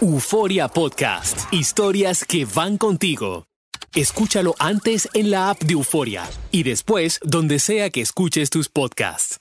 Euforia Podcast. Historias que van contigo. Escúchalo antes en la app de Euforia y después donde sea que escuches tus podcasts.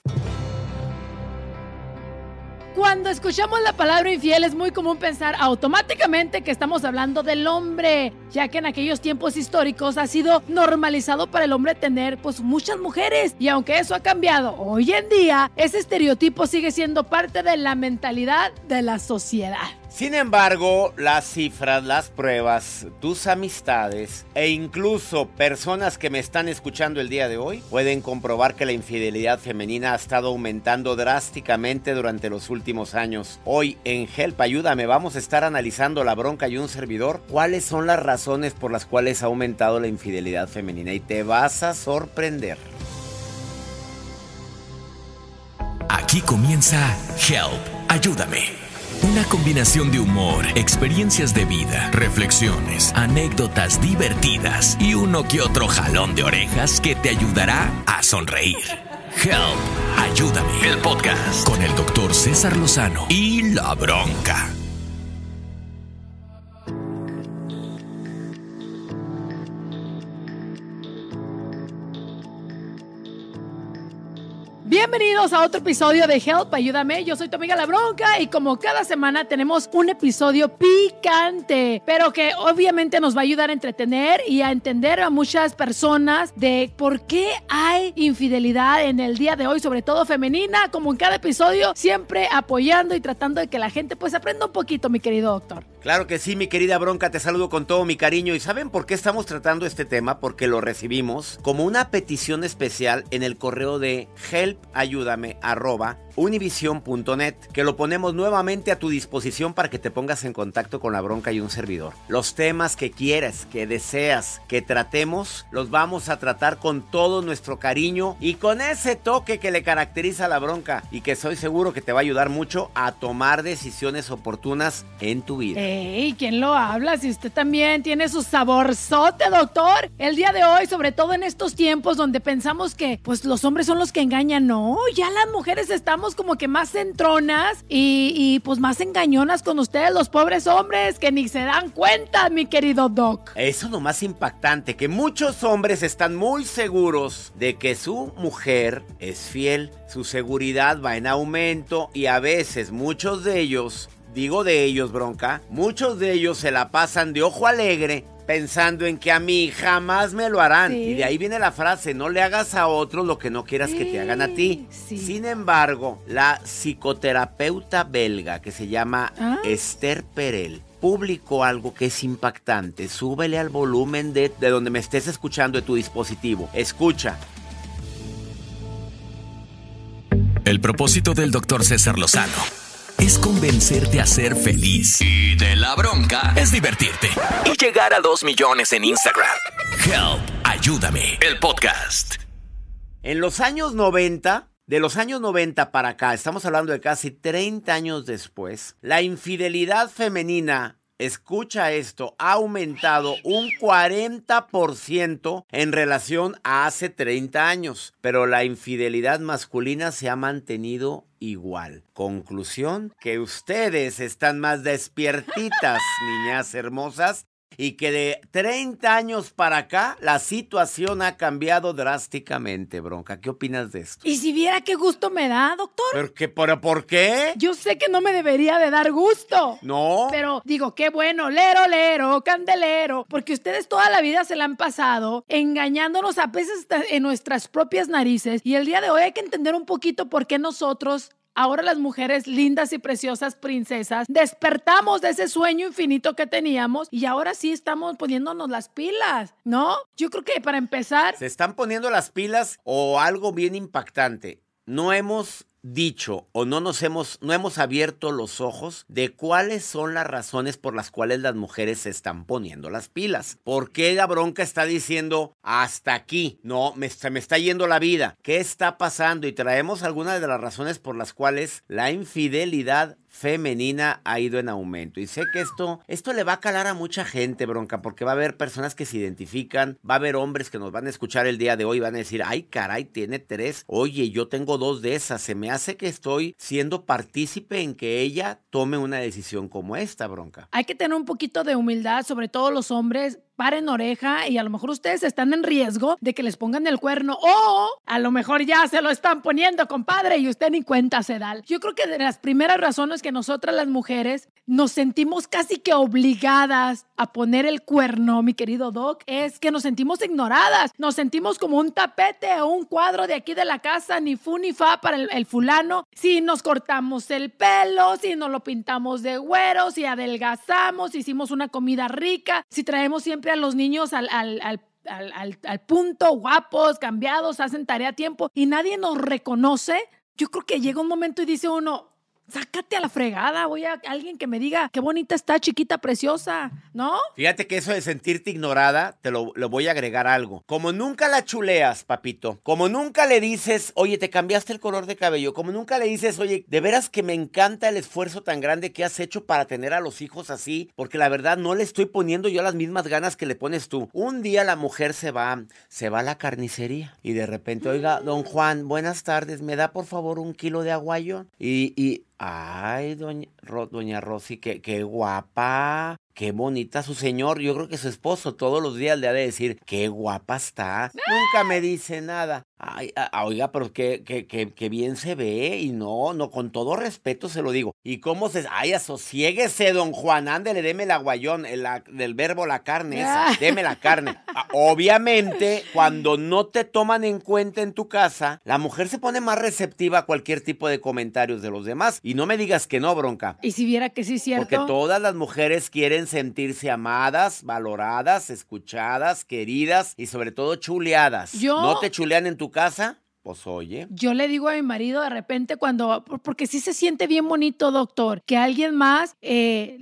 Cuando escuchamos la palabra infiel es muy común pensar automáticamente que estamos hablando del hombre, ya que en aquellos tiempos históricos ha sido normalizado para el hombre tener pues muchas mujeres y aunque eso ha cambiado hoy en día, ese estereotipo sigue siendo parte de la mentalidad de la sociedad. Sin embargo, las cifras, las pruebas, tus amistades e incluso personas que me están escuchando el día de hoy pueden comprobar que la infidelidad femenina ha estado aumentando drásticamente durante los últimos años. Hoy en Help Ayúdame vamos a estar analizando la bronca y un servidor, cuáles son las razones por las cuales ha aumentado la infidelidad femenina y te vas a sorprender. Aquí comienza Help Ayúdame una combinación de humor, experiencias de vida, reflexiones, anécdotas divertidas y uno que otro jalón de orejas que te ayudará a sonreír. Help, ayúdame. El podcast con el doctor César Lozano y la bronca. Bienvenidos a otro episodio de Help, ayúdame. Yo soy tu amiga La Bronca y como cada semana tenemos un episodio picante, pero que obviamente nos va a ayudar a entretener y a entender a muchas personas de por qué hay infidelidad en el día de hoy, sobre todo femenina, como en cada episodio, siempre apoyando y tratando de que la gente pues aprenda un poquito, mi querido doctor. Claro que sí, mi querida Bronca, te saludo con todo mi cariño y ¿saben por qué estamos tratando este tema? Porque lo recibimos como una petición especial en el correo de help ayúdame arroba univision.net, que lo ponemos nuevamente a tu disposición para que te pongas en contacto con la bronca y un servidor. Los temas que quieras, que deseas que tratemos, los vamos a tratar con todo nuestro cariño y con ese toque que le caracteriza a la bronca y que soy seguro que te va a ayudar mucho a tomar decisiones oportunas en tu vida. ¡Ey! ¿Quién lo habla? Si usted también tiene su saborzote, doctor. El día de hoy, sobre todo en estos tiempos donde pensamos que pues los hombres son los que engañan, no, ya las mujeres estamos como que más centronas y, y pues más engañonas con ustedes, los pobres hombres, que ni se dan cuenta, mi querido Doc. Eso es lo más impactante, que muchos hombres están muy seguros de que su mujer es fiel, su seguridad va en aumento y a veces muchos de ellos digo de ellos, bronca, muchos de ellos se la pasan de ojo alegre pensando en que a mí jamás me lo harán. Y de ahí viene la frase, no le hagas a otros lo que no quieras que te hagan a ti. Sin embargo, la psicoterapeuta belga que se llama ah. Esther Perel publicó algo que es impactante. Súbele al volumen de, de donde me estés escuchando de tu dispositivo. Escucha. El propósito del doctor César Lozano es convencerte a ser feliz. Y de la bronca es divertirte. Y llegar a 2 millones en Instagram. Help, ayúdame. El podcast. En los años 90, de los años 90 para acá, estamos hablando de casi 30 años después, la infidelidad femenina escucha esto, ha aumentado un 40% en relación a hace 30 años, pero la infidelidad masculina se ha mantenido igual. Conclusión, que ustedes están más despiertitas, niñas hermosas, y que de 30 años para acá la situación ha cambiado drásticamente, bronca. ¿Qué opinas de esto? Y si viera qué gusto me da, doctor. ¿Pero, por qué? Yo sé que no me debería de dar gusto. No. Pero digo, qué bueno, lero, lero, candelero, porque ustedes toda la vida se la han pasado engañándonos a veces en nuestras propias narices y el día de hoy hay que entender un poquito por qué nosotros Ahora las mujeres lindas y preciosas princesas despertamos de ese sueño infinito que teníamos y ahora sí estamos poniéndonos las pilas, ¿no? Yo creo que para empezar... Se están poniendo las pilas o algo bien impactante. No hemos dicho o no nos hemos, no hemos abierto los ojos de cuáles son las razones por las cuales las mujeres se están poniendo las pilas. ¿Por qué la bronca está diciendo hasta aquí? No, me, se me está yendo la vida. ¿Qué está pasando? Y traemos algunas de las razones por las cuales la infidelidad femenina ha ido en aumento. Y sé que esto, esto le va a calar a mucha gente, bronca, porque va a haber personas que se identifican, va a haber hombres que nos van a escuchar el día de hoy van a decir, ay caray, tiene tres, oye, yo tengo dos de esas, se me hace que estoy siendo partícipe en que ella tome una decisión como esta, bronca. Hay que tener un poquito de humildad, sobre todo los hombres, en oreja y a lo mejor ustedes están en riesgo de que les pongan el cuerno o a lo mejor ya se lo están poniendo, compadre, y usted ni cuenta se da. Yo creo que de las primeras razones que nosotras las mujeres nos sentimos casi que obligadas a poner el cuerno, mi querido Doc, es que nos sentimos ignoradas, nos sentimos como un tapete o un cuadro de aquí de la casa, ni fu ni fa para el, el fulano. Si nos cortamos el pelo, si nos lo pintamos de güero, si adelgazamos, si hicimos una comida rica, si traemos siempre a los niños al, punto, guapos, cambiados, hacen tarea a tiempo y nadie nos reconoce, yo creo que llega un momento y dice uno, sácate a la fregada, voy a alguien que me diga qué bonita está, chiquita, preciosa, ¿no? Fíjate que eso de sentirte ignorada, te lo, voy a agregar algo. Como nunca la chuleas, papito, como nunca le dices, oye, te cambiaste el color de cabello, como nunca le dices, oye, de veras que me encanta el esfuerzo tan grande que has hecho para tener a los hijos así, porque la verdad no le estoy poniendo yo las mismas ganas que le pones tú. Un día la mujer se va, se va a la carnicería y de repente, oiga, don Juan, buenas tardes, ¿me da por favor un kilo de aguayo? Y, y Ay, doña, doña Rosy, qué, guapa, qué bonita su señor. Yo creo que su esposo todos los días le ha de decir, qué guapa está. Nunca me dice nada. Ay, oiga, pero qué, bien se ve. Y no, no, con todo respeto se lo digo. ¿Y cómo se.? Ay, asosiéguese, don Juan. ándele deme la guayón, del verbo la carne, esa. Ah. Deme la carne. Ah, obviamente, cuando no te toman en cuenta en tu casa, la mujer se pone más receptiva a cualquier tipo de comentarios de los demás. Y no me digas que no, bronca. Y si viera que sí es cierto. Porque todas las mujeres quieren sentirse amadas, valoradas, escuchadas, queridas y sobre todo chuleadas. Yo. No te chulean en tu casa, pues oye. Yo le digo a mi marido de repente cuando, porque sí se siente bien bonito, doctor, que alguien más... Eh,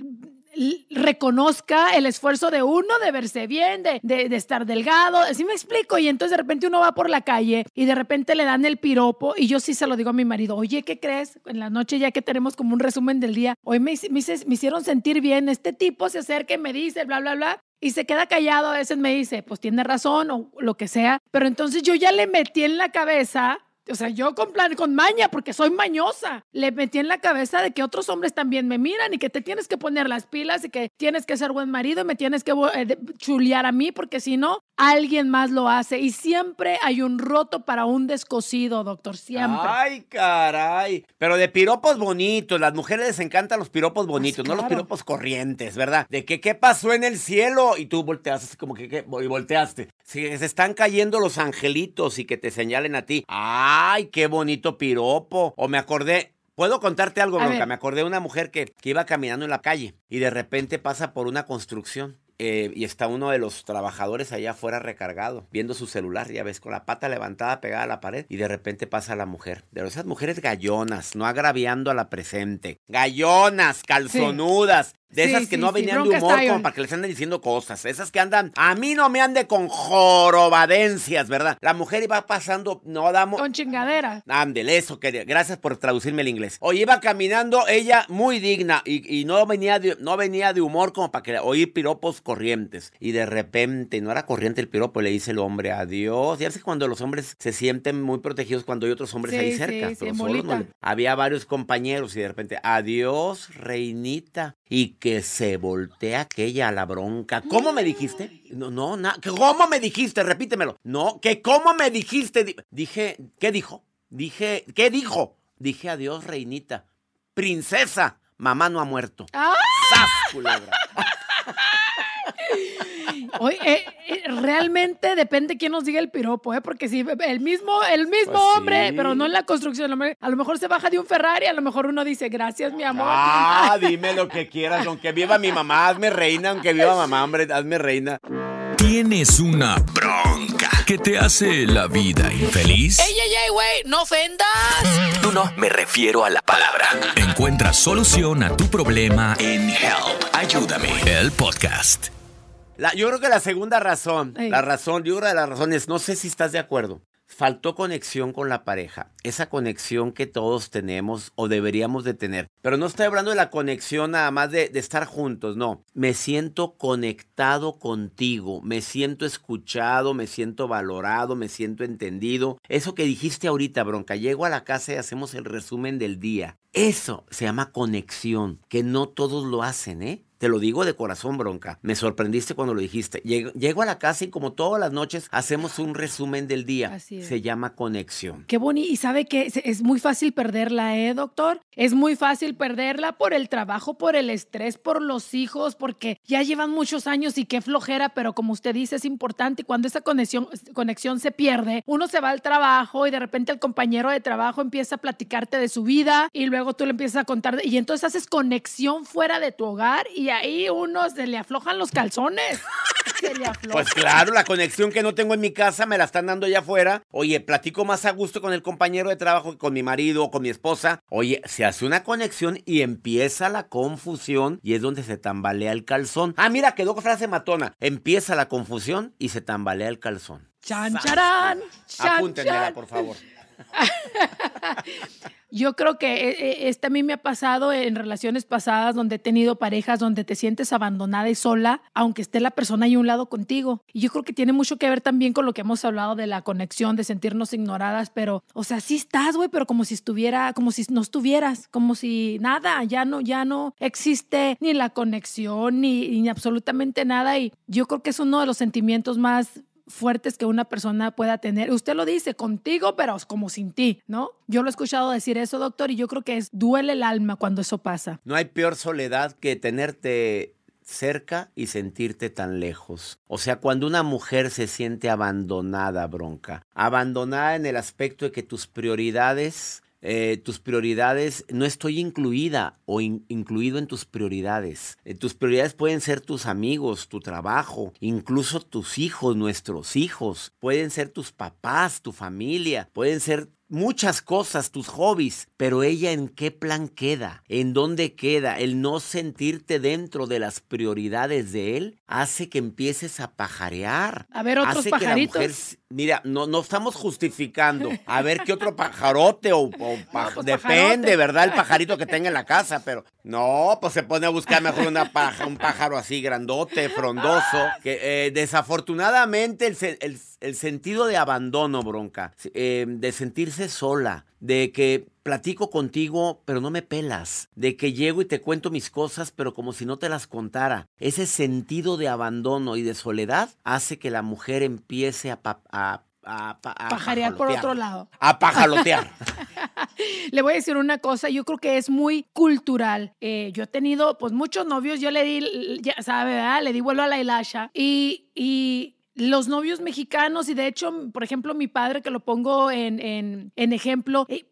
reconozca el esfuerzo de uno de verse bien, de, estar delgado, así me explico. Y entonces de repente uno va por la calle y de repente le dan el piropo y yo sí se lo digo a mi marido, oye, ¿qué crees? En la noche ya que tenemos como un resumen del día, hoy me hicieron sentir bien, este tipo se acerca y me dice, bla, bla, bla y se queda callado, a veces me dice, pues tiene razón o lo que sea, pero entonces yo ya le metí en la cabeza o sea, yo con plan, con maña, porque soy mañosa, le metí en la cabeza de que otros hombres también me miran y que te tienes que poner las pilas y que tienes que ser buen marido y me tienes que eh, chulear a mí, porque si no, alguien más lo hace. Y siempre hay un roto para un descosido, doctor, siempre. Ay, caray. Pero de piropos bonitos, las mujeres les encantan los piropos ah, bonitos, no los piropos corrientes, ¿verdad? De que qué pasó en el cielo y tú volteas así como que, y volteaste. Si se están cayendo los angelitos y que te señalen a ti. Ay, qué bonito piropo. O me acordé, Puedo contarte algo, Bronca. Me acordé de una mujer que, que, iba caminando en la calle y de repente pasa por una construcción eh, y está uno de los trabajadores allá afuera recargado, viendo su celular, ya ves, con la pata levantada pegada a la pared y de repente pasa la mujer. De esas mujeres gallonas, no agraviando a la presente. Gallonas, calzonudas, de esas que no venían de humor como para que les anden diciendo cosas. Esas que andan. A mí no me ande con jorobadencias, ¿verdad? La mujer iba pasando, no damos. Con chingadera. Ándele, eso quería. Gracias por traducirme el inglés. O iba caminando ella muy digna y, y, no, venía de, no venía de humor como para que oír piropos corrientes. Y de repente, no era corriente el piropo, le dice el hombre adiós. y sé cuando los hombres se sienten muy protegidos cuando hay otros hombres ahí cerca. pero solo había varios compañeros y de repente, adiós, reinita. Y que se voltea aquella a la bronca. ¿Cómo me dijiste? No, no, que ¿cómo me dijiste? Repítemelo. No, que ¿cómo me dijiste? Dije, ¿qué dijo? Dije, ¿qué dijo? Dije adiós, reinita. Princesa, mamá no ha muerto. ¡Ah! ¡Sas, culebra! Oye, eh, eh, realmente depende quién nos diga el piropo, ¿eh? porque si el mismo, el mismo pues hombre, pero no en la construcción, a lo mejor se baja de un Ferrari, a lo mejor uno dice, gracias, mi amor. Ah, dime lo que quieras, aunque viva mi mamá, hazme reina, aunque viva mamá, hombre, hazme reina. Tienes una bronca que te hace la vida infeliz. ¡Ey, ey, ey, güey! ¡No ofendas! No, no, me refiero a la palabra. Encuentra solución a tu problema en Help. Ayúdame. El podcast yo creo que la segunda razón, la razón, yo creo que la razón es, no sé si estás de acuerdo, faltó conexión con la pareja, esa conexión que todos tenemos o deberíamos de tener. Pero no estoy hablando de la conexión nada más de, de estar juntos, no. Me siento conectado contigo, me siento escuchado, me siento valorado, me siento entendido. Eso que dijiste ahorita, bronca, llego a la casa y hacemos el resumen del día. Eso se llama conexión, que no todos lo hacen, ¿eh? Te lo digo de corazón, bronca. Me sorprendiste cuando lo dijiste. Llego, a la casa y como todas las noches hacemos un resumen del día. Así es. Se llama conexión. Qué bonito. Y sabe que es muy fácil perderla, ¿eh, doctor? Es muy fácil perderla por el trabajo, por el estrés, por los hijos, porque ya llevan muchos años y qué flojera, pero como usted dice, es importante. Y cuando esa conexión, conexión se pierde, uno se va al trabajo y de repente el compañero de trabajo empieza a platicarte de su vida y luego tú le empiezas a contar. Y entonces haces conexión fuera de tu hogar y y ahí uno se le aflojan los calzones. Pues claro, la conexión que no tengo en mi casa me la están dando allá afuera. Oye, platico más a gusto con el compañero de trabajo que con mi marido o con mi esposa. Oye, se hace una conexión y empieza la confusión y es donde se tambalea el calzón. Ah, mira, quedó frase matona. Empieza la confusión y se tambalea el calzón. chancharán Apúntenmela, por favor. Yo creo que eh, eh, esta a mí me ha pasado en relaciones pasadas donde he tenido parejas donde te sientes abandonada y sola, aunque esté la persona ahí un lado contigo. Y yo creo que tiene mucho que ver también con lo que hemos hablado de la conexión, de sentirnos ignoradas, pero, o sea, sí estás, güey, pero como si estuviera, como si no estuvieras, como si nada, ya no, ya no existe ni la conexión ni absolutamente nada. Y yo creo que es uno de los sentimientos más fuertes que una persona pueda tener. Usted lo dice, contigo, pero como sin ti, ¿no? Yo lo he escuchado decir eso, doctor, y yo creo que es, duele el alma cuando eso pasa. No hay peor soledad que tenerte cerca y sentirte tan lejos. O sea, cuando una mujer se siente abandonada, bronca, abandonada en el aspecto de que tus prioridades eh, tus prioridades, no estoy incluida o incluido en tus prioridades. Eh, tus prioridades pueden ser tus amigos, tu trabajo, incluso tus hijos, nuestros hijos, pueden ser tus papás, tu familia, pueden ser muchas cosas, tus hobbies, pero ella en qué plan queda, en dónde queda, el no sentirte dentro de las prioridades de él hace que empieces a pajarear. A ver otros hace Que Mira, no, estamos justificando. A ver qué otro pajarote o, Depende, ¿verdad? El pajarito que tenga en la casa, pero. No, pues se pone a buscar mejor una paja, un pájaro así grandote, frondoso. Ah. Que eh, desafortunadamente el, sentido de abandono, bronca, eh, de sentirse sola, de que platico contigo, pero no me pelas. De que llego y te cuento mis cosas, pero como si no te las contara. Ese sentido de abandono y de soledad hace que la mujer empiece a, a pajarear por otro lado. A pajalotear. le voy a decir una cosa, yo creo que es muy cultural. Eh, yo he tenido, pues, muchos novios, yo le di, ya sabe, Le di vuelo a la hilacha y, los novios mexicanos y de hecho, por ejemplo, mi padre, que lo pongo en ejemplo, eh,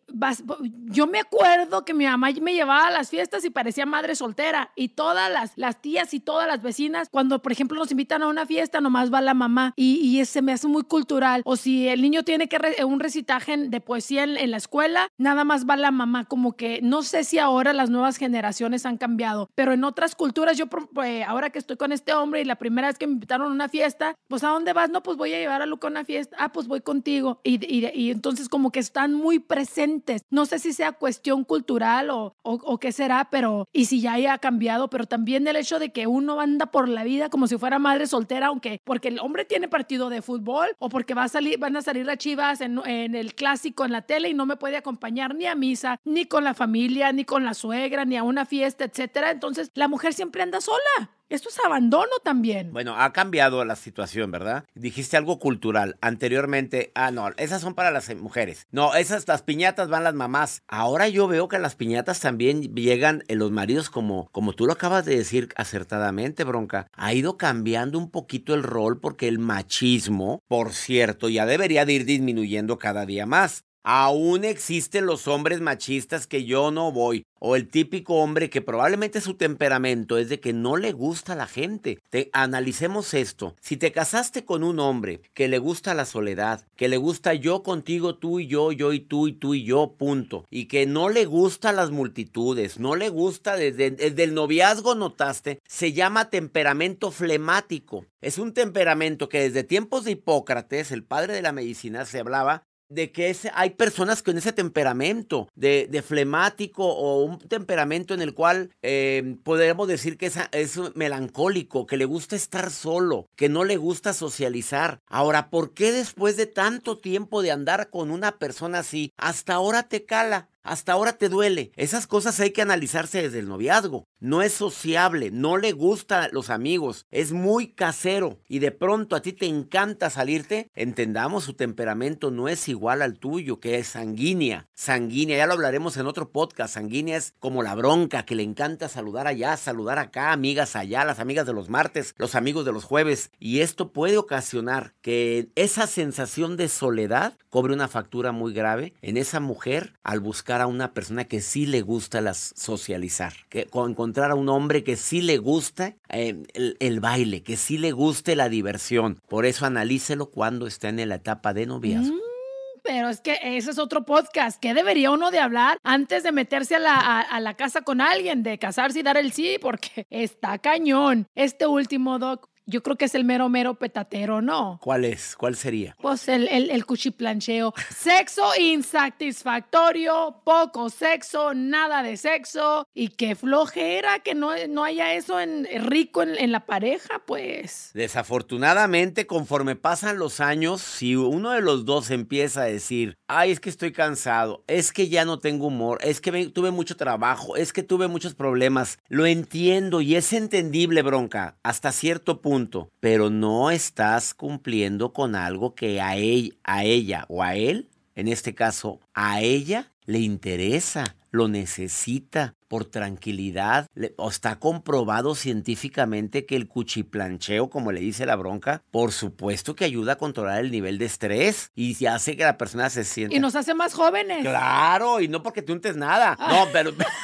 yo me acuerdo que mi mamá me llevaba a las fiestas y parecía madre soltera y todas las, las tías y todas las vecinas, cuando por ejemplo nos invitan a una fiesta, nomás va la mamá y, y se me hace muy cultural. O si el niño tiene que un recitaje de poesía en, la escuela, nada más va la mamá. Como que no sé si ahora las nuevas generaciones han cambiado, pero en otras culturas, yo eh, ahora que estoy con este hombre y la primera vez que me invitaron a una fiesta, pues ¿a dónde vas? No, pues voy a llevar a Luca a una fiesta. Ah, pues voy contigo. y, y entonces como que están muy presentes no sé si sea cuestión cultural o, qué será, pero y si ya haya cambiado, pero también el hecho de que uno anda por la vida como si fuera madre soltera, aunque porque el hombre tiene partido de fútbol o porque va a salir, van a salir las chivas en, en el clásico en la tele y no me puede acompañar ni a misa, ni con la familia, ni con la suegra, ni a una fiesta, etcétera. Entonces la mujer siempre anda sola. Esto es abandono también. Bueno, ha cambiado la situación, ¿verdad? Dijiste algo cultural. Anteriormente, ah, no, esas son para las mujeres. No, esas, las piñatas van las mamás. Ahora yo veo que las piñatas también llegan en eh, los maridos como, como tú lo acabas de decir acertadamente, bronca. Ha ido cambiando un poquito el rol porque el machismo, por cierto, ya debería de ir disminuyendo cada día más. Aún existen los hombres machistas que yo no voy. O el típico hombre que probablemente su temperamento es de que no le gusta a la gente. Te, analicemos esto. Si te casaste con un hombre que le gusta la soledad, que le gusta yo contigo, tú y yo, yo y tú y tú y yo, punto. Y que no le gusta las multitudes, no le gusta desde, desde el noviazgo, notaste, se llama temperamento flemático. Es un temperamento que desde tiempos de Hipócrates, el padre de la medicina, se hablaba de que hay personas con ese temperamento de, de, flemático o un temperamento en el cual eh, podemos decir que es, es, melancólico, que le gusta estar solo, que no le gusta socializar. Ahora, ¿por qué después de tanto tiempo de andar con una persona así, hasta ahora te cala? hasta ahora te duele. Esas cosas hay que analizarse desde el noviazgo. No es sociable, no le gusta los amigos, es muy casero y de pronto a ti te encanta salirte. Entendamos, su temperamento no es igual al tuyo, que es sanguínea. Sanguínea, ya lo hablaremos en otro podcast. Sanguínea es como la bronca, que le encanta saludar allá, saludar acá, amigas allá, las amigas de los martes, los amigos de los jueves. Y esto puede ocasionar que esa sensación de soledad cobre una factura muy grave en esa mujer al buscar a una persona que sí le gusta las socializar, que encontrar a un hombre que sí le gusta eh, el, baile, que sí le guste la diversión. Por eso analícelo cuando está en la etapa de noviazgo. Mm, pero es que ese es otro podcast. ¿Qué debería uno de hablar antes de meterse a la, a la, casa con alguien, de casarse y dar el sí? Porque está cañón. Este último, Doc, yo creo que es el mero, mero petatero, ¿no? ¿Cuál es? ¿Cuál sería? Pues el, el, el cuchiplancheo. sexo insatisfactorio, poco sexo, nada de sexo. Y qué flojera que no, haya eso en, eh, rico en la pareja, pues. Desafortunadamente, conforme pasan los años, si uno de los dos empieza a decir, ay, es que estoy cansado, es que ya no tengo humor, es que tuve mucho trabajo, es que tuve muchos problemas. Lo entiendo y es entendible, bronca, hasta cierto punto, pero no estás cumpliendo con algo que a, él, a ella o a él, en este caso, a ella le interesa lo necesita por tranquilidad. está comprobado científicamente que el cuchiplancheo, como le dice la bronca, por supuesto que ayuda a controlar el nivel de estrés y hace que la persona se sienta. Y nos hace más jóvenes. Claro, y no porque te untes nada. Ah. No, pero.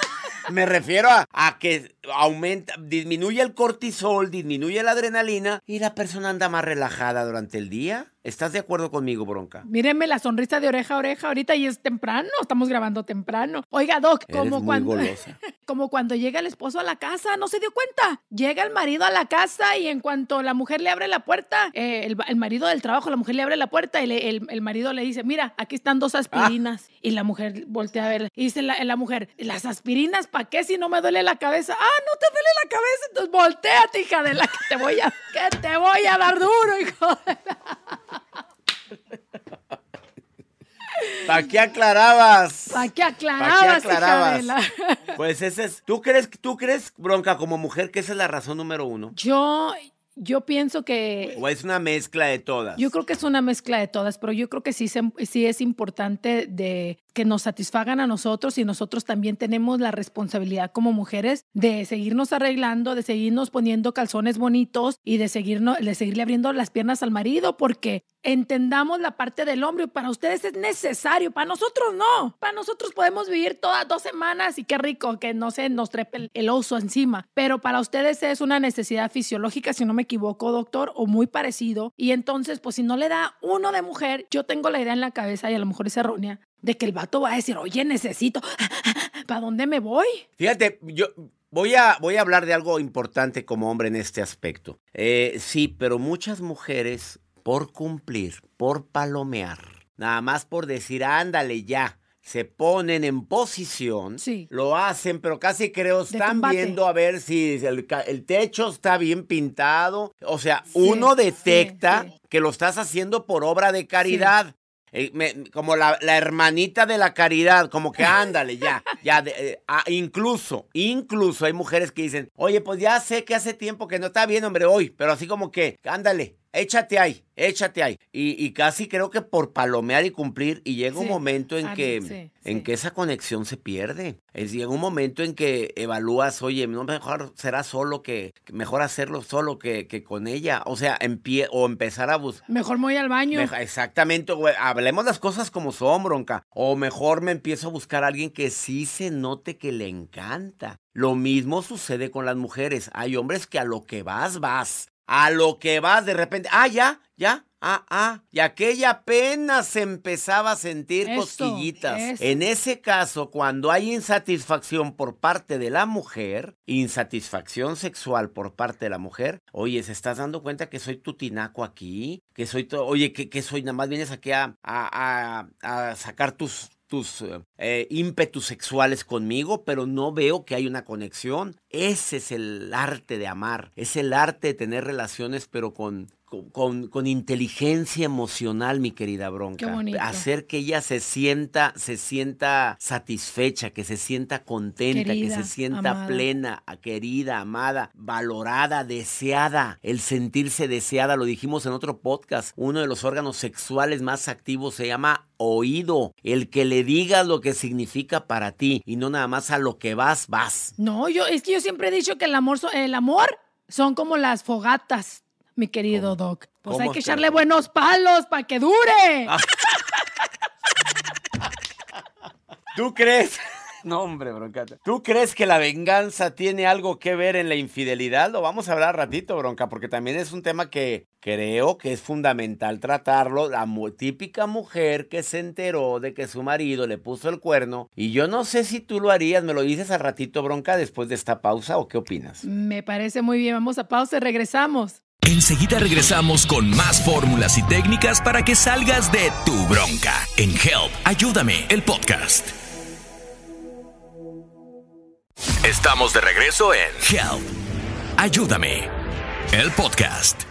Me refiero a, a, que aumenta, disminuye el cortisol, disminuye la adrenalina y la persona anda más relajada durante el día. ¿Estás de acuerdo conmigo, bronca? Míreme la sonrisa de oreja a oreja ahorita y es temprano, estamos grabando temprano. Oiga, Doc, como cuando como cuando llega el esposo a la casa, no se dio cuenta. Llega el marido a la casa y en cuanto la mujer le abre la puerta, eh, el, marido del trabajo, la mujer le abre la puerta y el, marido le dice, mira, aquí están dos aspirinas. Ah. Y la mujer voltea a ver y dice la, mujer, ¿las aspirinas para qué si no me duele la cabeza? Ah, no te duele la cabeza, entonces volteate, hija de la que te voy a, que te voy a dar duro, hijo de ¿Para qué aclarabas? ¿Para qué aclarabas? qué Pues ese es. ¿Tú crees, ¿Tú crees, bronca, como mujer, que esa es la razón número uno? Yo, yo pienso que. O es una mezcla de todas. Yo creo que es una mezcla de todas, pero yo creo que sí, sí es importante de que nos satisfagan a nosotros y nosotros también tenemos la responsabilidad como mujeres de seguirnos arreglando, de seguirnos poniendo calzones bonitos y de, seguirnos, de seguirle abriendo las piernas al marido, porque entendamos la parte del hombre. Para ustedes es necesario, para nosotros no. Para nosotros podemos vivir todas dos semanas y qué rico que no se nos trepe el, oso encima. Pero para ustedes es una necesidad fisiológica, si no me equivoco, doctor, o muy parecido. Y entonces, pues si no le da uno de mujer, yo tengo la idea en la cabeza y a lo mejor es errónea de que el vato va a decir, oye, necesito, ¿para dónde me voy? Fíjate, yo... Voy a, voy a hablar de algo importante como hombre en este aspecto. Eh, sí, pero muchas mujeres por cumplir, por palomear, nada más por decir, ándale ya. Se ponen en posición, sí. lo hacen, pero casi creo están viendo a ver si el, techo está bien pintado. O sea, uno detecta que lo estás haciendo por obra de caridad. Eh, como la, hermanita de la caridad, como que ándale, ya, ya, eh, ah, incluso, incluso hay mujeres que dicen, oye, pues ya sé que hace tiempo que no está bien, hombre, hoy, pero así como que, ándale, échate ahí, échate ahí. Y, casi creo que por palomear y cumplir, y llega un momento en, que, en que esa conexión se pierde. Es, llega un momento en que evalúas, oye, mejor será solo que, mejor hacerlo solo que, con ella. O sea, en pie, o empezar a buscar. Mejor voy al baño. exactamente, Hablemos las cosas como son, bronca. O mejor me empiezo a buscar a alguien que sí se note que le encanta. Lo mismo sucede con las mujeres. Hay hombres que a lo que vas, vas a lo que vas de repente, ah, ya, ya, ah, ah, y aquella apenas empezaba a sentir cosquillitas. En ese caso, cuando hay insatisfacción por parte de la mujer, insatisfacción sexual por parte de la mujer, oye, ¿se estás dando cuenta que soy tu tinaco aquí? Que soy, oye, que, que soy, nada más vienes aquí a, a, a sacar tus, tus eh, ímpetus sexuales conmigo, pero no veo que hay una conexión. Ese es el arte de amar, es el arte de tener relaciones, pero con con, inteligencia emocional, mi querida Bronca. Hacer que ella se sienta, se sienta satisfecha, que se sienta contenta, que se sienta plena, querida, amada, valorada, deseada. El sentirse deseada, lo dijimos en otro podcast, uno de los órganos sexuales más activos se llama oído, el que le digas lo que significa para ti y no nada más a lo que vas, vas. No, yo es que yo siempre he dicho que el amor, el amor son como las fogatas mi querido Doc. Pues hay que echarle buenos palos para que dure. Ah. ¿Tú crees? No, hombre, broncata. ¿Tú crees que la venganza tiene algo que ver en la infidelidad? Lo vamos a hablar ratito, bronca, porque también es un tema que creo que es fundamental tratarlo. La típica mujer que se enteró de que su marido le puso el cuerno. Y yo no sé si tú lo harías, me lo dices a ratito, bronca, después de esta pausa, o qué opinas. Me parece muy bien. Vamos a pausa y regresamos. Enseguida regresamos con más fórmulas y técnicas para que salgas de tu bronca. En Help, ayúdame, el podcast. Estamos de regreso en Help, ayúdame, el podcast.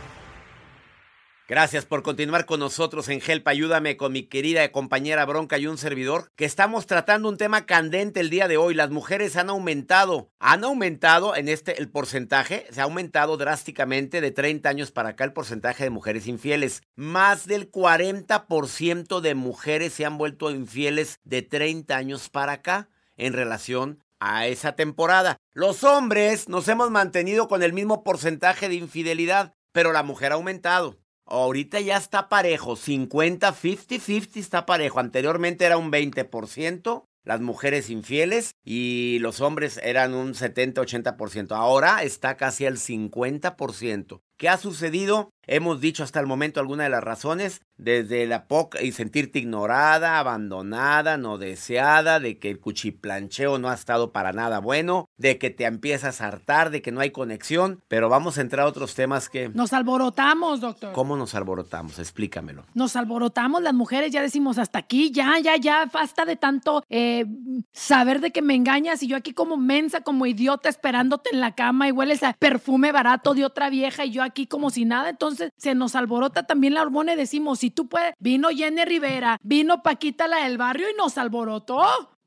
Gracias por continuar con nosotros en Help Ayúdame con mi querida compañera Bronca y un servidor, que estamos tratando un tema candente el día de hoy. Las mujeres han aumentado, han aumentado en este el porcentaje, se ha aumentado drásticamente de 30 años para acá el porcentaje de mujeres infieles. Más del 40% de mujeres se han vuelto infieles de 30 años para acá en relación a esa temporada. Los hombres nos hemos mantenido con el mismo porcentaje de infidelidad, pero la mujer ha aumentado. Ahorita ya está parejo, 50, 50, 50 está parejo. Anteriormente era un 20% las mujeres infieles y los hombres eran un 70, 80%. Ahora está casi al 50%. ¿Qué ha sucedido? Hemos dicho hasta el momento algunas de las razones, desde la poca y sentirte ignorada, abandonada, no deseada, de que el cuchiplancheo no ha estado para nada bueno, de que te empiezas a hartar, de que no hay conexión, pero vamos a entrar a otros temas que... Nos alborotamos, doctor. ¿Cómo nos alborotamos? Explícamelo. Nos alborotamos las mujeres, ya decimos hasta aquí, ya, ya, ya, basta de tanto eh, saber de que me engañas y yo aquí como mensa, como idiota esperándote en la cama y hueles a perfume barato de otra vieja y yo aquí aquí como si nada. Entonces se nos alborota también la hormona y decimos, si tú puedes, vino Jenny Rivera, vino Paquita la del barrio y nos alborotó.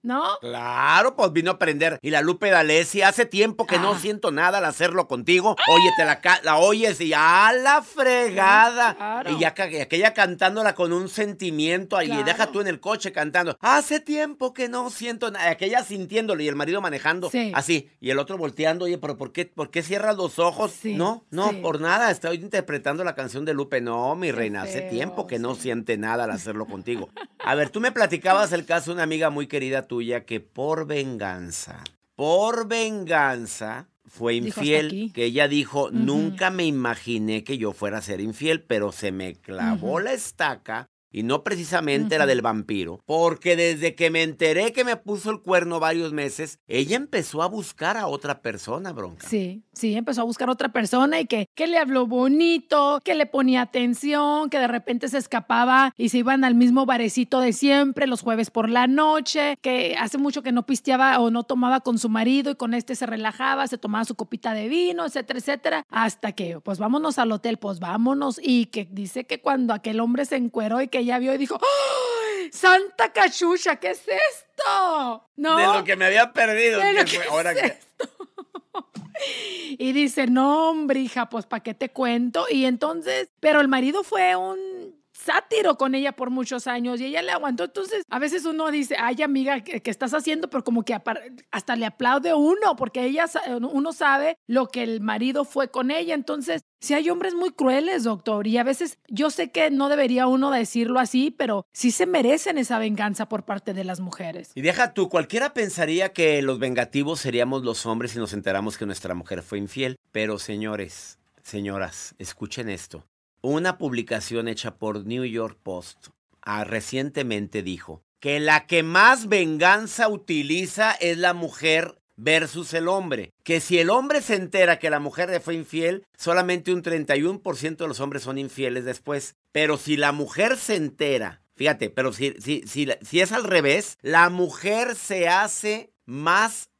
¿No? Claro, pues vino a aprender. Y la Lupe D'Alessi, hace tiempo que no ah. siento nada al hacerlo contigo. Oye, te la, oyes y a ¡ah, la fregada. Y ya aquella cantándola con un sentimiento ahí. Deja tú en el coche cantando. Hace tiempo que no siento nada. Aquella sintiéndolo y el marido manejando así. Y el otro volteando. Oye, pero ¿por qué, por qué cierras los ojos? no, no, por nada. Estoy interpretando la canción de Lupe. No, mi reina, hace tiempo que no siente nada al hacerlo contigo. A ver, tú me platicabas el caso de una amiga muy querida tuya que por venganza, por venganza fue infiel, que ella dijo, nunca me imaginé que yo fuera a ser infiel, pero se me clavó la estaca y no precisamente la del vampiro, porque desde que me enteré que me puso el cuerno varios meses, ella empezó a buscar a otra persona, bronca. Sí, sí, empezó a buscar a otra persona y que, que le habló bonito, que le ponía atención, que de repente se escapaba y se iban al mismo barecito de siempre los jueves por la noche, que hace mucho que no pisteaba o no tomaba con su marido y con este se relajaba, se tomaba su copita de vino, etcétera, etcétera, hasta que, pues vámonos al hotel, pues vámonos y que dice que cuando aquel hombre se encueró y que ella vio y dijo, ¡Oh, ¡Santa cachucha! ¿Qué es esto? ¿No? De lo que me había perdido. Y dice, no, hombre, hija, pues ¿para qué te cuento? Y entonces, pero el marido fue un sátiro con ella por muchos años y ella le aguantó. Entonces, a veces uno dice, ay amiga, ¿qué, estás haciendo? Pero como que hasta le aplaude uno, porque ella, uno sabe lo que el marido fue con ella. Entonces, si sí, hay hombres muy crueles, doctor, y a veces yo sé que no debería uno decirlo así, pero sí se merecen esa venganza por parte de las mujeres. Y deja tú, cualquiera pensaría que los vengativos seríamos los hombres si nos enteramos que nuestra mujer fue infiel, pero señores, señoras, escuchen esto una publicación hecha por New York Post ah, recientemente dijo que la que más venganza utiliza es la mujer versus el hombre. Que si el hombre se entera que la mujer le fue infiel, solamente un 31% de los hombres son infieles después. Pero si la mujer se entera, fíjate, pero si, si, si es al revés, la mujer se hace más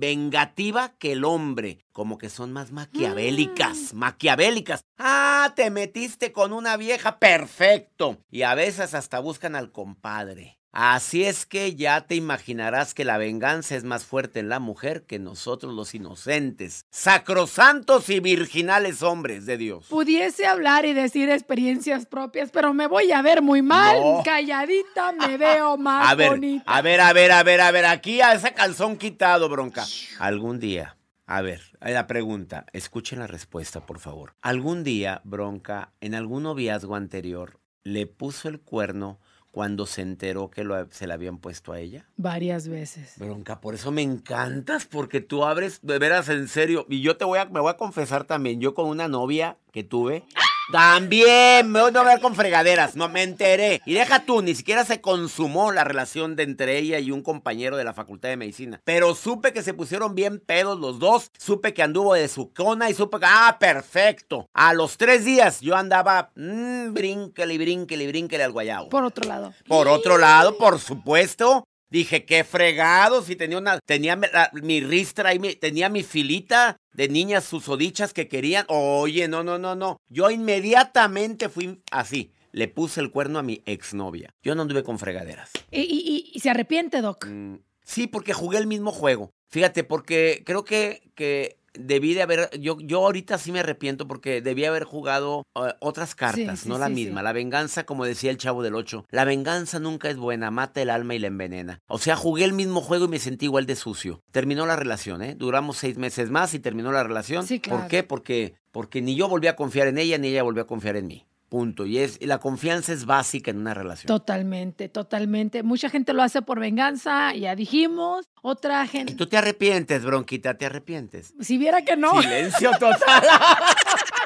vengativa que el hombre. Como que son más maquiavélicas, mm. maquiavélicas. Ah, te metiste con una vieja, perfecto. Y a veces hasta buscan al compadre. Así es que ya te imaginarás que la venganza es más fuerte en la mujer que nosotros los inocentes, sacrosantos y virginales hombres de Dios. Pudiese hablar y decir experiencias propias, pero me voy a ver muy mal. Calladita me veo más a ver, bonita. A ver, a ver, a ver, a ver, aquí a ese calzón quitado, bronca. Algún día, a ver, la pregunta, escuchen la respuesta, por favor. Algún día, bronca, en algún noviazgo anterior, le puso el cuerno cuando se enteró que se la habían puesto a ella? Varias veces. Bronca, por eso me encantas, porque tú abres, de veras, en serio. Y yo te voy a, me voy a confesar también, yo con una novia que tuve. También, me voy a ver con fregaderas, no me enteré. Y deja tú, ni siquiera se consumó la relación de entre ella y un compañero de la Facultad de Medicina. Pero supe que se pusieron bien pedos los dos, supe que anduvo de su cona y supe que, ah, perfecto. A los tres días yo andaba, mmm, brínquele, brínquele, brínquele al guayabo. Por otro lado. Por otro lado, por supuesto. Dije, qué fregado, si tenía una, tenía mi ristra y tenía mi filita de niñas susodichas que querían. Oye, no, no, no, no. Yo inmediatamente fui así. Le puse el cuerno a mi exnovia. Yo no anduve con fregaderas. ¿Y, y, se arrepiente, Doc? Mm, sí, porque jugué el mismo juego. Fíjate, porque creo que, que debí de haber, yo, yo ahorita sí me arrepiento porque debí haber jugado eh, otras cartas, no la misma. La venganza, como decía el chavo del 8, la venganza nunca es buena, mata el alma y la envenena. O sea, jugué el mismo juego y me sentí igual de sucio. Terminó la relación, ¿eh? Duramos seis meses más y terminó la relación. ¿Por qué? Porque, porque ni yo volví a confiar en ella, ni ella volvió a confiar en mí. Punto. Y es la confianza es básica en una relación. Totalmente, totalmente. Mucha gente lo hace por venganza, ya dijimos. Otra gente. tú te arrepientes, bronquita? ¿Te arrepientes? Si viera que no. Silencio total.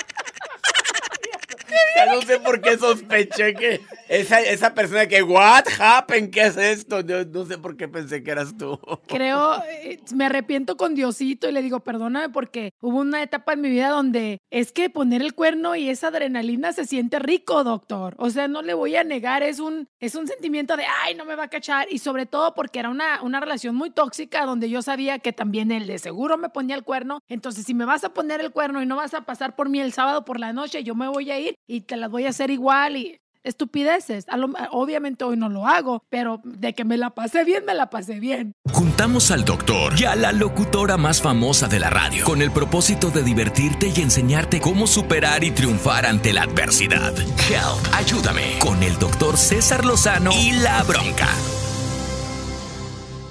no sé por qué sospeché que esa, persona que, what happened, ¿qué es esto? Yo no sé por qué pensé que eras tú. Creo, eh, me arrepiento con Diosito y le digo, perdóname porque hubo una etapa en mi vida donde es que poner el cuerno y esa adrenalina se siente rico, doctor. O sea, no le voy a negar, es un, es un sentimiento de, ay, no me va a cachar. Y sobre todo porque era una, una relación muy tóxica donde yo sabía que también él de seguro me ponía el cuerno. Entonces, si me vas a poner el cuerno y no vas a pasar por mí el sábado por la noche, yo me voy a ir y las voy a hacer igual y estupideces. obviamente hoy no lo hago, pero de que me la pasé bien, me la pasé bien. Juntamos al doctor y a la locutora más famosa de la radio con el propósito de divertirte y enseñarte cómo superar y triunfar ante la adversidad. Help, ayúdame con el doctor César Lozano y la bronca.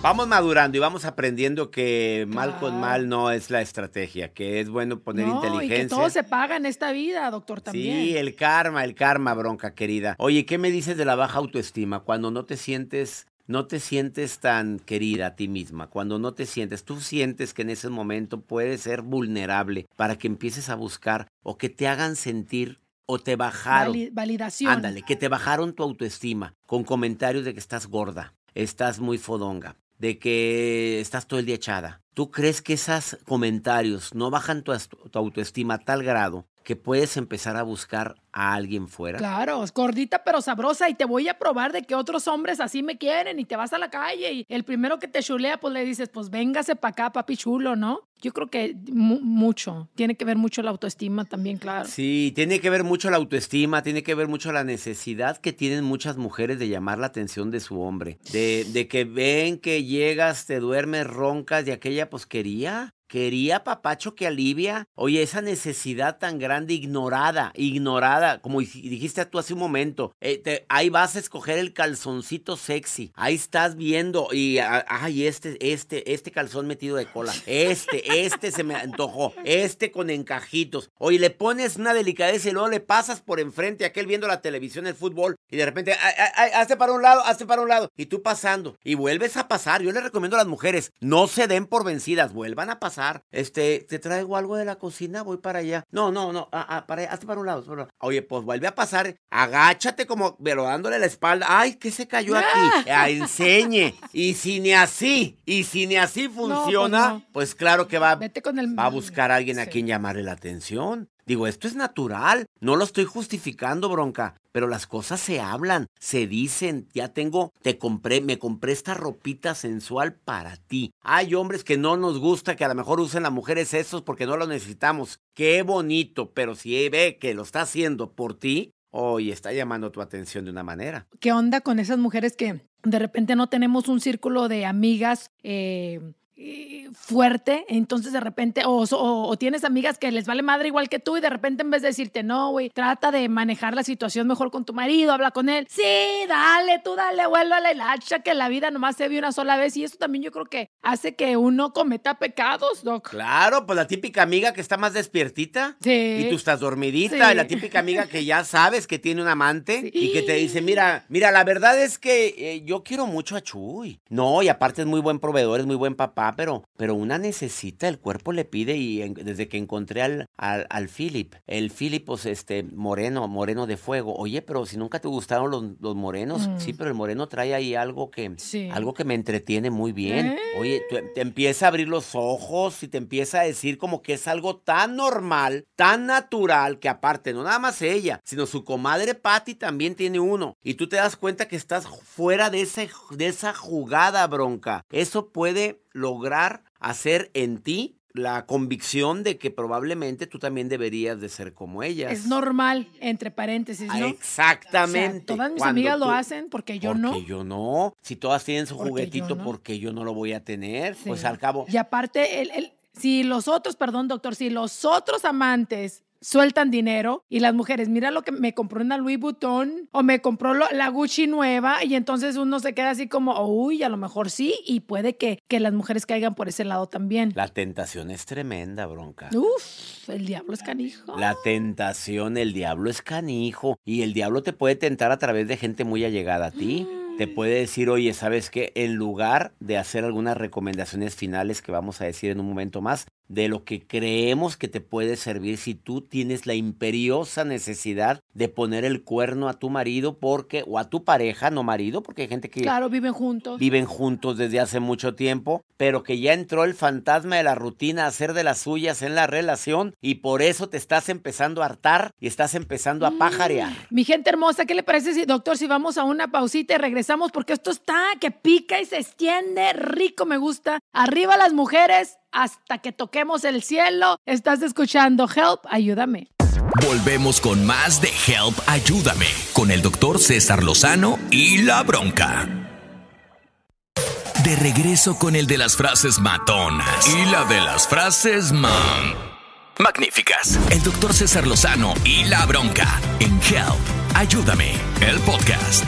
Vamos madurando y vamos aprendiendo que mal con mal no es la estrategia, que es bueno poner no, inteligencia. Y todo se paga en esta vida, doctor, también. Sí, el karma, el karma, bronca querida. Oye, ¿qué me dices de la baja autoestima? Cuando no te sientes no te sientes tan querida a ti misma, cuando no te sientes, tú sientes que en ese momento puedes ser vulnerable para que empieces a buscar o que te hagan sentir o te bajaron. validación. Ándale, que te bajaron tu autoestima con comentarios de que estás gorda, estás muy fodonga, de que estás todo el día echada. ¿Tú crees que esos comentarios no bajan tu, autoestima a tal grado que puedes empezar a buscar a alguien fuera. Claro, es gordita pero sabrosa y te voy a probar de que otros hombres así me quieren y te vas a la calle y el primero que te chulea pues le dices, pues véngase para acá, papi chulo, ¿no? Yo creo que mucho, tiene que ver mucho la autoestima también, claro. Sí, tiene que ver mucho la autoestima, tiene que ver mucho la necesidad que tienen muchas mujeres de llamar la atención de su hombre, de, que ven que llegas, te duermes, roncas de aquella posquería pues, Quería papacho que alivia. Oye, esa necesidad tan grande, ignorada, ignorada, como dijiste tú hace un momento. Eh, ahí vas a escoger el calzoncito sexy. Ahí estás viendo y, ay, este, este, este calzón metido de cola. Este, este se me antojó. Este con encajitos. Oye, le pones una delicadeza y luego le pasas por enfrente aquel viendo la televisión, el fútbol. Y de repente, ay, ay, hazte para un lado, hazte para un lado. Y tú pasando. Y vuelves a pasar. Yo le recomiendo a las mujeres, no se den por vencidas, vuelvan a pasar este, te traigo algo de la cocina, voy para allá. No, no, no, ah, ah, para hazte para un lado. Oye, pues vuelve a pasar, agáchate como, pero dándole la espalda. Ay, que se cayó aquí. Ah, enseñe. Y si ni así, y si ni así pues funciona, pues, claro que va, va a buscar a alguien a quien llamarle la atención. Digo, esto es natural, no lo estoy justificando, bronca, pero las cosas se hablan, se dicen, ya tengo, te compré, me compré esta ropita sensual para ti. Hay hombres que no nos gusta que a lo mejor usen las mujeres esos porque no lo necesitamos. Qué bonito, pero si ve que lo está haciendo por ti, hoy está llamando tu atención de una manera. ¿Qué onda con esas mujeres que de repente no tenemos un círculo de amigas? Eh eh, fuerte, entonces de repente, o, tienes amigas que les vale madre igual que tú y de repente en vez de decirte, no, güey, trata de manejar la situación mejor con tu marido, habla con él, sí, dale, tú dale, a la hacha, que la vida nomás se ve una sola vez y eso también yo creo que hace que uno cometa pecados, Doc. Claro, pues la típica amiga que está más despiertita y tú estás dormidita, la típica amiga que ya sabes que tiene un amante y que te dice, mira, mira, la verdad es que eh, yo quiero mucho a Chuy. No, y aparte es muy buen proveedor, es muy buen papá pero, pero una necesita, el cuerpo le pide y desde que encontré al, al, Philip, el Philip, pues, este, moreno, moreno de fuego, oye, pero si nunca te gustaron los, morenos, sí, mm. pero el moreno trae ahí algo que, algo que me entretiene muy bien. ¿Eh? Oye, te, empieza a abrir los ojos y te empieza a decir como que es algo tan normal, tan natural, que aparte, no nada más ella, sino su comadre Patty también tiene uno. Y tú te das cuenta que estás fuera de, ese, de esa jugada, bronca. Eso puede lograr hacer en ti la convicción de que probablemente tú también deberías de ser como ellas. Es normal, entre paréntesis, ah, ¿no? exactamente. O todas mis amigas lo hacen porque yo no. Porque yo no. Si todas tienen su juguetito, porque yo no lo voy a tener? Pues al cabo. Y aparte, el, el, si los otros, perdón, doctor, si los otros amantes sueltan dinero y las mujeres, mira lo que me compró una Louis Vuitton o me compró la Gucci nueva y entonces uno se queda así como, uy, a lo mejor sí y puede que, que las mujeres caigan por ese lado también. La tentación es tremenda, bronca. Uf, el diablo es canijo. La tentación, el diablo es canijo y el diablo te puede tentar a través de gente muy allegada a ti. te mm. puede decir, oye, ¿sabes qué? En lugar de hacer algunas recomendaciones finales que vamos a decir en un momento más, de lo que creemos que te puede servir si tú tienes la imperiosa necesidad de poner el cuerno a tu marido porque o a tu pareja, no marido, porque hay gente que Claro, viven juntos. Viven juntos desde hace mucho tiempo, pero que ya entró el fantasma de la rutina a hacer de las suyas en la relación y por eso te estás empezando a hartar y estás empezando a mm, pajarear. Mi gente hermosa, ¿qué le parece si doctor si vamos a una pausita y regresamos porque esto está que pica y se extiende, rico me gusta. Arriba las mujeres hasta que toquemos el cielo. Estás escuchando Help, ayúdame. Volvemos con más de Help, ayúdame, con el doctor César Lozano y la bronca. De regreso con el de las frases matonas y la de las frases man. Magníficas. El doctor César Lozano y la bronca en Help, ayúdame, el podcast.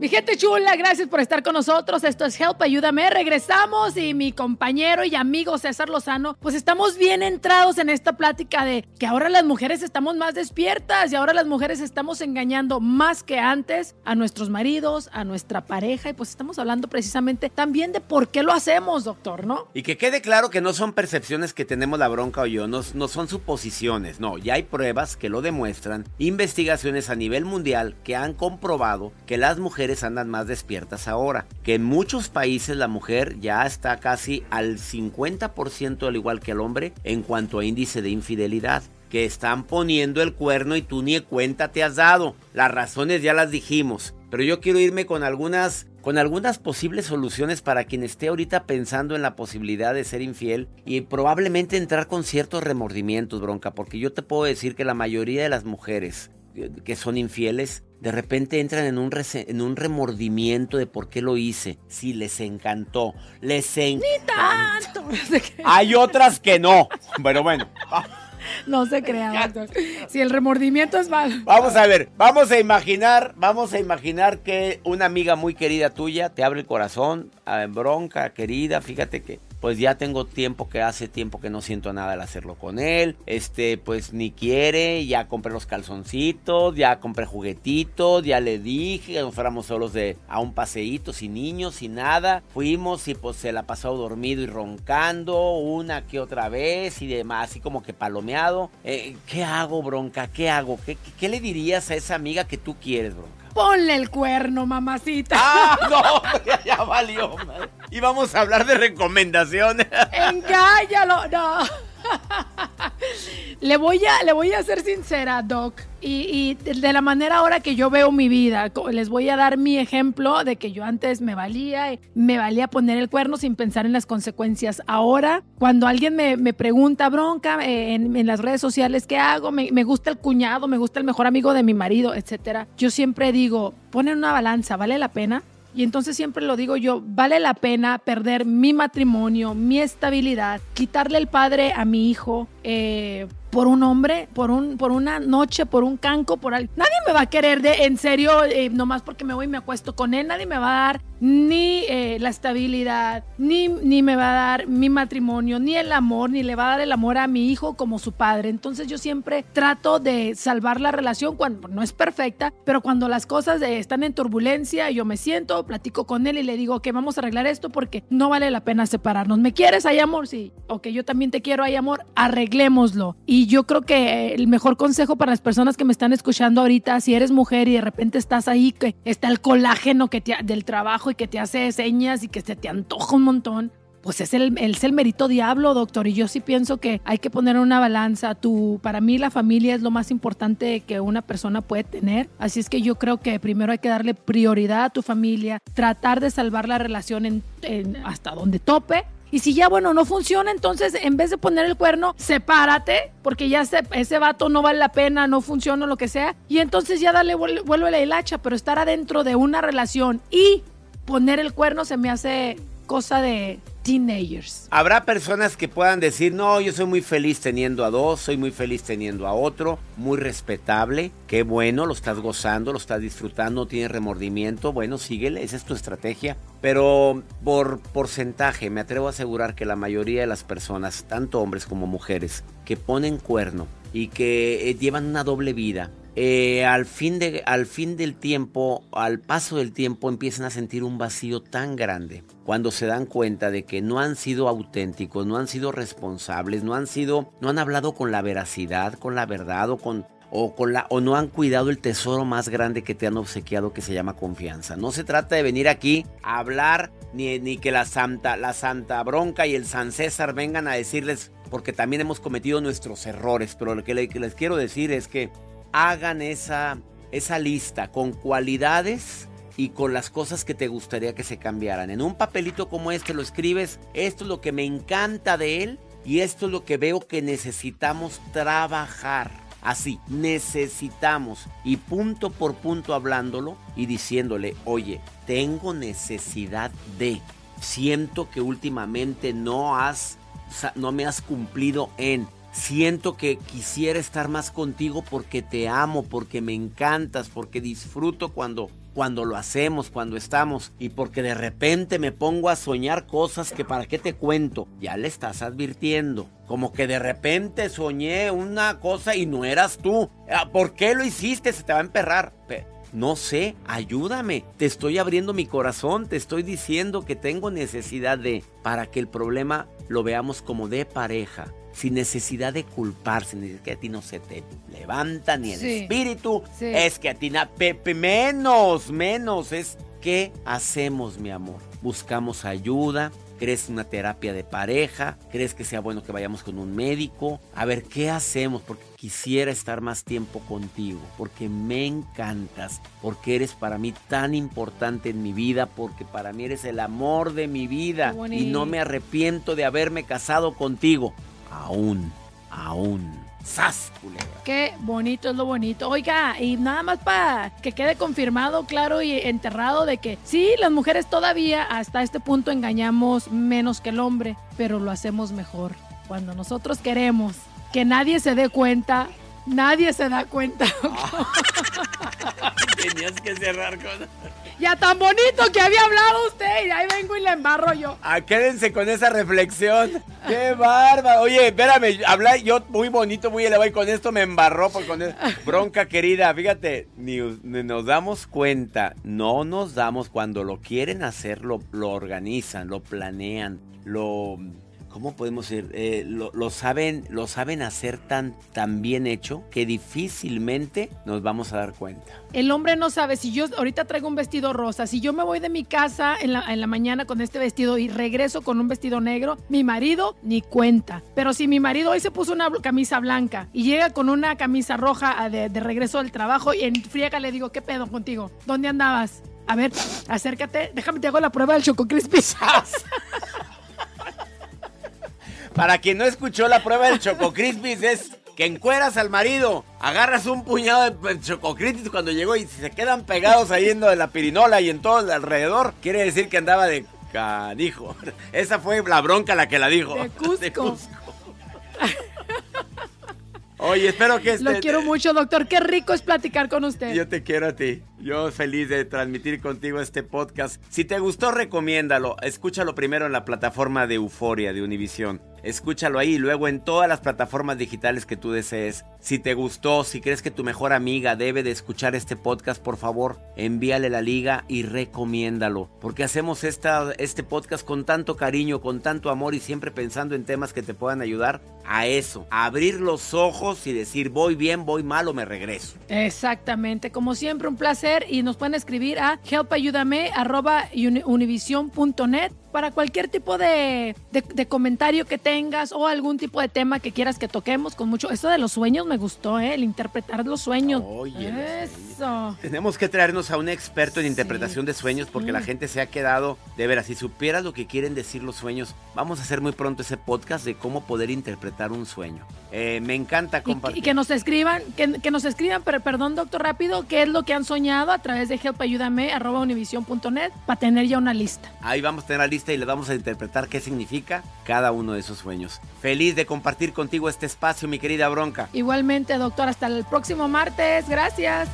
Mi gente chula, gracias por estar con nosotros. Esto es Help, ayúdame. Regresamos y mi compañero y amigo César Lozano, pues estamos bien entrados en esta plática de que ahora las mujeres estamos más despiertas y ahora las mujeres estamos engañando más que antes a nuestros maridos, a nuestra pareja y pues estamos hablando precisamente también de por qué lo hacemos, doctor, ¿no? Y que quede claro que no son percepciones que tenemos la bronca o yo, no, no son suposiciones, no, ya hay pruebas que lo demuestran, investigaciones a nivel mundial que han comprobado que las mujeres andan más despiertas ahora. Que en muchos países la mujer ya está casi al 50% al igual que el hombre en cuanto a índice de infidelidad. Que están poniendo el cuerno y tú ni cuenta te has dado. Las razones ya las dijimos. Pero yo quiero irme con algunas con algunas posibles soluciones para quien esté ahorita pensando en la posibilidad de ser infiel y probablemente entrar con ciertos remordimientos, bronca, porque yo te puedo decir que la mayoría de las mujeres eh, que son infieles de repente entran en un, en un remordimiento de por qué lo hice. si les encantó. Les encantó. Hay otras que no, pero bueno. No se crea, Si el remordimiento es malo. Vamos a ver, vamos a imaginar, vamos a imaginar que una amiga muy querida tuya te abre el corazón, ah, bronca, querida, fíjate que pues ya tengo tiempo que hace tiempo que no siento nada al hacerlo con él. Este, pues ni quiere, ya compré los calzoncitos, ya compré juguetitos, ya le dije que nos fuéramos solos de a un paseíto sin niños, sin nada. Fuimos y pues se la pasó dormido y roncando una que otra vez y demás, así como que palomeado. Eh, ¿Qué hago, bronca? ¿Qué hago? ¿Qué, le dirías a esa amiga que tú quieres, bronca? Ponle el cuerno, mamacita. Ah, no, ya, valió. madre y vamos a hablar de recomendaciones. Engáñalo, no. Le voy, a, le voy a ser sincera, Doc, y, de la manera ahora que yo veo mi vida, les voy a dar mi ejemplo de que yo antes me valía, eh, me valía poner el cuerno sin pensar en las consecuencias. Ahora, cuando alguien me, pregunta bronca eh, en, las redes sociales, ¿qué hago? Me, gusta el cuñado, me gusta el mejor amigo de mi marido, etcétera. Yo siempre digo, ponen una balanza, ¿vale la pena? Y entonces siempre lo digo yo, vale la pena perder mi matrimonio, mi estabilidad, quitarle el padre a mi hijo, eh, por un hombre, por un, por una noche, por un canco, por algo. Nadie me va a querer de en serio, eh, nomás porque me voy y me acuesto con él, nadie me va a dar ni eh, la estabilidad, ni, ni me va a dar mi matrimonio, ni el amor, ni le va a dar el amor a mi hijo como su padre. Entonces yo siempre trato de salvar la relación cuando no es perfecta, pero cuando las cosas están en turbulencia, yo me siento, platico con él y le digo que vamos a arreglar esto porque no vale la pena separarnos. ¿Me quieres? Hay amor, sí. Ok, yo también te quiero, hay amor, arreglémoslo. Y y yo creo que el mejor consejo para las personas que me están escuchando ahorita, si eres mujer y de repente estás ahí, que está el colágeno que te, del trabajo y que te hace señas y que se te antoja un montón, pues es el, es el mérito diablo, doctor. Y yo sí pienso que hay que poner una balanza. Tú, para mí la familia es lo más importante que una persona puede tener. Así es que yo creo que primero hay que darle prioridad a tu familia, tratar de salvar la relación hasta donde tope y si ya, bueno, no funciona, entonces en vez de poner el cuerno, sepárate, porque ya ese, ese vato no vale la pena, no funciona, lo que sea. Y entonces ya dale, vuelve la hilacha, pero estar adentro de una relación y poner el cuerno se me hace cosa de teenagers. Habrá personas que puedan decir, no, yo soy muy feliz teniendo a dos, soy muy feliz teniendo a otro, muy respetable, qué bueno, lo estás gozando, lo estás disfrutando, no tienes remordimiento, bueno, síguele, esa es tu estrategia. Pero por porcentaje, me atrevo a asegurar que la mayoría de las personas, tanto hombres como mujeres, que ponen cuerno y que eh, llevan una doble vida, eh, al, fin de, al fin del tiempo, al paso del tiempo, empiezan a sentir un vacío tan grande cuando se dan cuenta de que no han sido auténticos, no han sido responsables, no han sido, no han hablado con la veracidad, con la verdad o con o, con la, o no han cuidado el tesoro más grande que te han obsequiado que se llama confianza. No se trata de venir aquí a hablar ni, ni que la santa, la santa bronca y el San César vengan a decirles, porque también hemos cometido nuestros errores, pero lo que les quiero decir es que hagan esa, esa lista con cualidades y con las cosas que te gustaría que se cambiaran. En un papelito como este lo escribes, esto es lo que me encanta de él y esto es lo que veo que necesitamos trabajar. Así, necesitamos y punto por punto hablándolo y diciéndole, oye, tengo necesidad de, siento que últimamente no has, no me has cumplido en, siento que quisiera estar más contigo porque te amo, porque me encantas, porque disfruto cuando cuando lo hacemos, cuando estamos y porque de repente me pongo a soñar cosas que para qué te cuento, ya le estás advirtiendo. Como que de repente soñé una cosa y no eras tú. Ah, ¿Por qué lo hiciste? Se te va a emperrar. No sé, ayúdame. Te estoy abriendo mi corazón, te estoy diciendo que tengo necesidad de para que el problema lo veamos como de pareja sin necesidad de culparse, ni que a ti no se te levanta ni el espíritu, es que a ti na, pepe, menos, menos, es qué hacemos, mi amor. Buscamos ayuda, crees una terapia de pareja, crees que sea bueno que vayamos con un médico, a ver qué hacemos, porque quisiera estar más tiempo contigo, porque me encantas, porque eres para mí tan importante en mi vida, porque para mí eres el amor de mi vida y no me arrepiento de haberme casado contigo. Aún, aún. ¡Sas, Qué bonito es lo bonito. Oiga, y nada más para que quede confirmado, claro y enterrado de que sí, las mujeres todavía hasta este punto engañamos menos que el hombre, pero lo hacemos mejor. Cuando nosotros queremos que nadie se dé cuenta, nadie se da cuenta. Tenías que cerrar con... Ya tan bonito que había hablado usted y ahí vengo y le embarro yo. Ah, quédense con esa reflexión. ¡Qué barba! Oye, espérame, habla yo muy bonito, muy elevado y con esto me embarró. Pues, con Bronca querida, fíjate, ni, nos damos cuenta, no nos damos cuando lo quieren hacer, lo organizan, lo planean, lo ¿Cómo podemos ir? Eh, lo, saben, lo saben hacer tan, bien hecho que difícilmente nos vamos a dar cuenta. El hombre no sabe, si yo ahorita traigo un vestido rosa, si yo me voy de mi casa en la, mañana con este vestido y regreso con un vestido negro, mi marido ni cuenta. Pero si mi marido hoy se puso una camisa blanca y llega con una camisa roja ah, de, de regreso del trabajo y en friega le digo, ¿qué pedo contigo? ¿Dónde andabas? A ver, acércate, déjame te hago la prueba del Choco Crispy. Para quien no escuchó la prueba del Choco es que encueras al marido, agarras un puñado de pues, Crispis cuando llegó y se quedan pegados ahí en de la pirinola y en todo el alrededor, quiere decir que andaba de canijo. Esa fue la bronca la que la dijo. De Cusco. Oye, espero que... Lo este quiero mucho, doctor. Qué rico es platicar con usted. Yo te quiero a ti. Yo feliz de transmitir contigo este podcast. Si te gustó, recomiéndalo. Escúchalo primero en la plataforma de Euforia de Univisión. Escúchalo ahí y luego en todas las plataformas digitales que tú desees. Si te gustó, si crees que tu mejor amiga debe de escuchar este podcast, por favor, envíale la liga y recomiéndalo. Porque hacemos esta, este podcast con tanto cariño, con tanto amor y siempre pensando en temas que te puedan ayudar a eso. A abrir los ojos y decir voy bien, voy mal o me regreso. Exactamente. Como siempre, un placer y nos pueden escribir a helpayúdame@univision.net para cualquier tipo de, de, comentario que tengas o algún tipo de tema que quieras que toquemos con mucho. Eso de los sueños me gustó, ¿eh? el interpretar los sueños. Oye, eso. Tenemos que traernos a un experto en interpretación de sueños porque la gente se ha quedado, de veras, si supieras lo que quieren decir los sueños, vamos a hacer muy pronto ese podcast de cómo poder interpretar un sueño. Eh, me encanta compartir. Y, que nos escriban, que, que nos escriban, pero, perdón, doctor, rápido, qué es lo que han soñado a través de helpayúdame.univision.net para tener ya una lista. Ahí vamos a tener la lista y le vamos a interpretar qué significa cada uno de sus sueños. Feliz de compartir contigo este espacio, mi querida Bronca. Igualmente, doctor, hasta el próximo martes. Gracias.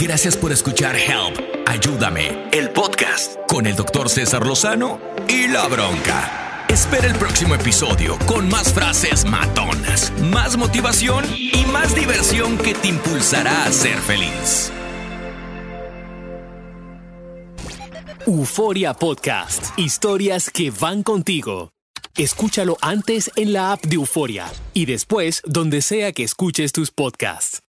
Gracias por escuchar Help, Ayúdame, el podcast con el doctor César Lozano y la Bronca. Espera el próximo episodio con más frases matonas, más motivación y más diversión que te impulsará a ser feliz. Euforia Podcast. Historias que van contigo. Escúchalo antes en la app de Euforia y después donde sea que escuches tus podcasts.